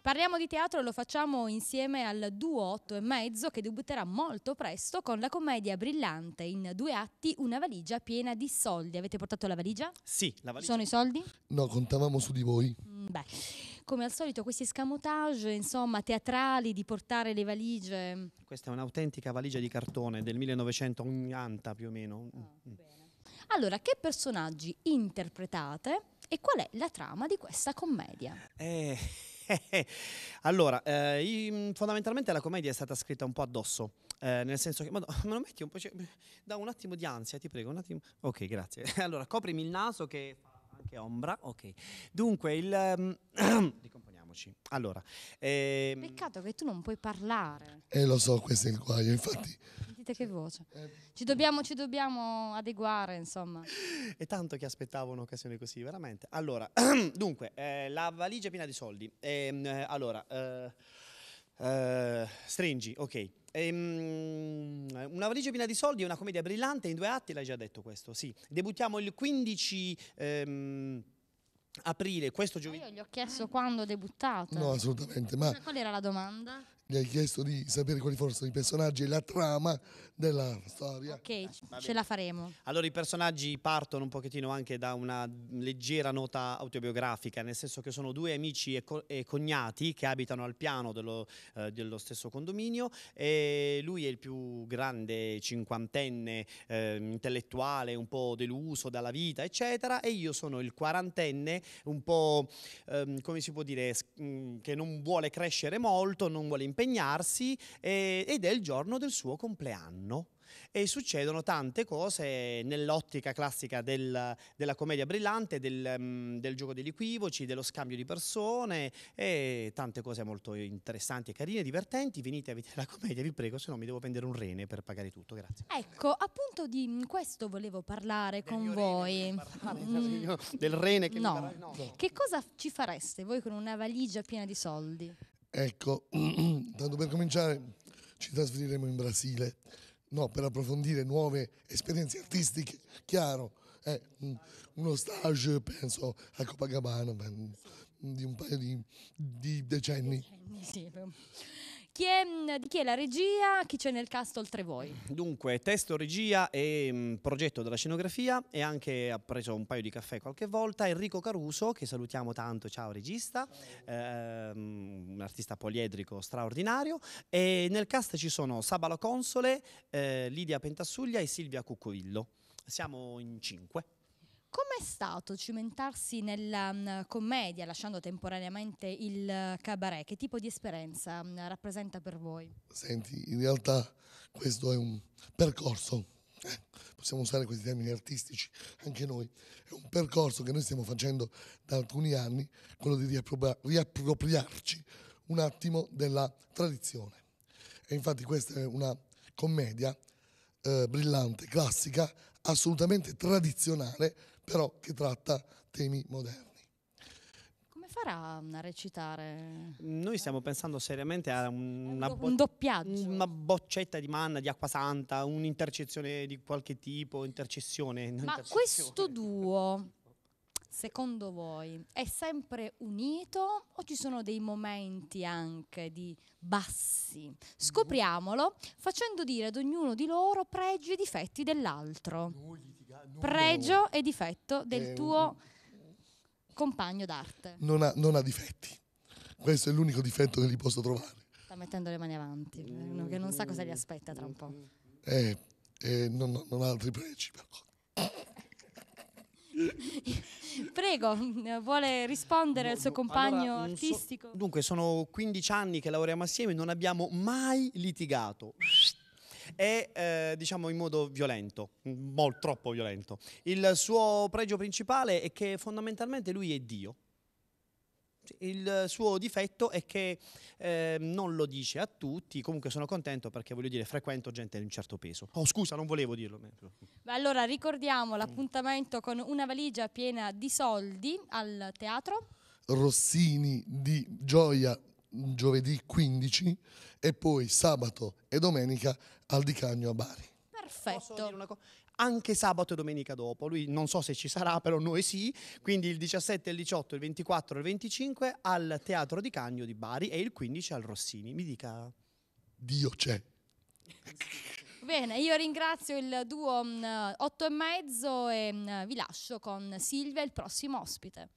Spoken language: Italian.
Parliamo di teatro lo facciamo insieme al duo 8 e mezzo che debutterà molto presto con la commedia brillante in due atti una valigia piena di soldi. Avete portato la valigia? Sì, la valigia. Sono i soldi? No, contavamo su di voi. Mm, beh, come al solito questi escamotage, insomma, teatrali di portare le valigie. Questa è un'autentica valigia di cartone del 1980 più o meno. Oh, mm. Ah, mm. Allora, che personaggi interpretate e qual è la trama di questa commedia? Eh allora, eh, mm, fondamentalmente la commedia è stata scritta un po' addosso, eh, nel senso che... Ma me lo metti un po'... Cioè, da un attimo di ansia, ti prego, un attimo... Ok, grazie. allora, coprimi il naso che fa anche ombra. Ok. Dunque, il... Um, ricomponiamoci. Allora... Ehm... Peccato che tu non puoi parlare. Eh, lo so, questo è il guaio, infatti sentite che voce. Eh, ci dobbiamo, ci dobbiamo adeguare, insomma. È tanto che aspettavo un'occasione così, veramente. Allora, dunque, eh, la valigia è piena di soldi. Ehm, eh, allora, eh, eh stringi, ok. Ehm, una valigia piena di soldi è una commedia brillante in due atti, l'hai già detto questo, sì. Debuttiamo il 15 ehm, aprile, questo giovedì. Io gli ho chiesto quando ho debuttato. No, assolutamente. Cioè, ma... Qual era la domanda? gli hai chiesto di sapere quali fossero i personaggi e la trama della storia. Ok, eh, ce la faremo. Allora i personaggi partono un pochettino anche da una leggera nota autobiografica, nel senso che sono due amici e, co e cognati che abitano al piano dello, eh, dello, stesso condominio e lui è il più grande cinquantenne eh, intellettuale, un po' deluso dalla vita, eccetera, e io sono il quarantenne un po', ehm, come si può dire, mm, che non vuole crescere molto, non vuole imparare impegnarsi eh, ed è il giorno del suo compleanno e succedono tante cose nell'ottica classica del, della commedia brillante, del, mm, del, gioco degli equivoci, dello scambio di persone e tante cose molto interessanti e carine, divertenti. Venite a vedere la commedia, vi prego, se no mi devo vendere un rene per pagare tutto, grazie. Ecco, appunto di mm, questo volevo parlare del con voi. Rene parlare, mm. Del rene che no. no. Che cosa ci fareste voi con una valigia piena di soldi? Ecco, Tanto per cominciare ci trasferiremo in Brasile, no, per approfondire nuove esperienze artistiche, chiaro, eh, mm, uno stage penso a Copacabana di un paio di, di decenni. decenni sì. Chi è, mm, chi è, la regia? Chi c'è nel cast oltre voi? Dunque, testo, regia e mh, mm, progetto della scenografia e anche ha preso un paio di caffè qualche volta Enrico Caruso, che salutiamo tanto, ciao regista, ehm, un artista poliedrico straordinario e nel cast ci sono Sabalo Console, eh, Lidia Pentassuglia e Silvia Cuccovillo. Siamo in cinque. Com'è stato cimentarsi nella mm, commedia, lasciando temporaneamente il eh, cabaret? Che tipo di esperienza mm, rappresenta per voi? Senti, in realtà questo è un percorso, eh, possiamo usare questi termini artistici anche noi, è un percorso che noi stiamo facendo da alcuni anni, quello di riappropriarci un attimo della tradizione. E infatti questa è una commedia eh, brillante, classica, assolutamente tradizionale, però che tratta temi moderni Come farà a recitare? Noi stiamo pensando seriamente a una, un doppiaggio. una boccetta di manna, di acqua santa, un'intercezione di qualche tipo, intercessione. Ma questo duo, secondo voi, è sempre unito o ci sono dei momenti anche di bassi? Scopriamolo facendo dire ad ognuno di loro pregi e difetti dell'altro. Ui. Ah, pregio e difetto del tuo compagno d'arte? Non ha, non ha difetti. Questo è l'unico difetto che gli posso trovare. Sta mettendo le mani avanti, uno che non sa cosa gli aspetta tra un po'. Eh, eh non, non ha altri pregi però. Prego, vuole rispondere no, al suo compagno allora, artistico? So, dunque, sono 15 anni che lavoriamo assieme, non abbiamo mai litigato e eh, diciamo in modo violento, molto troppo violento. Il suo pregio principale è che fondamentalmente lui è Dio. Il suo difetto è che eh, non lo dice a tutti, comunque sono contento perché voglio dire frequento gente di un certo peso. Oh scusa, non volevo dirlo. Beh, allora ricordiamo l'appuntamento con una valigia piena di soldi al teatro. Rossini di Gioia giovedì 15 e poi sabato e domenica al Di Cagno a Bari. Perfetto. Anche sabato e domenica dopo, lui non so se ci sarà, però noi sì, quindi il 17, il 18, il 24 e il 25 al Teatro di Cagno di Bari e il 15 al Rossini. Mi dica... Dio c'è. Bene, io ringrazio il duo 8 mm, e mezzo e mm, vi lascio con Silvia, il prossimo ospite.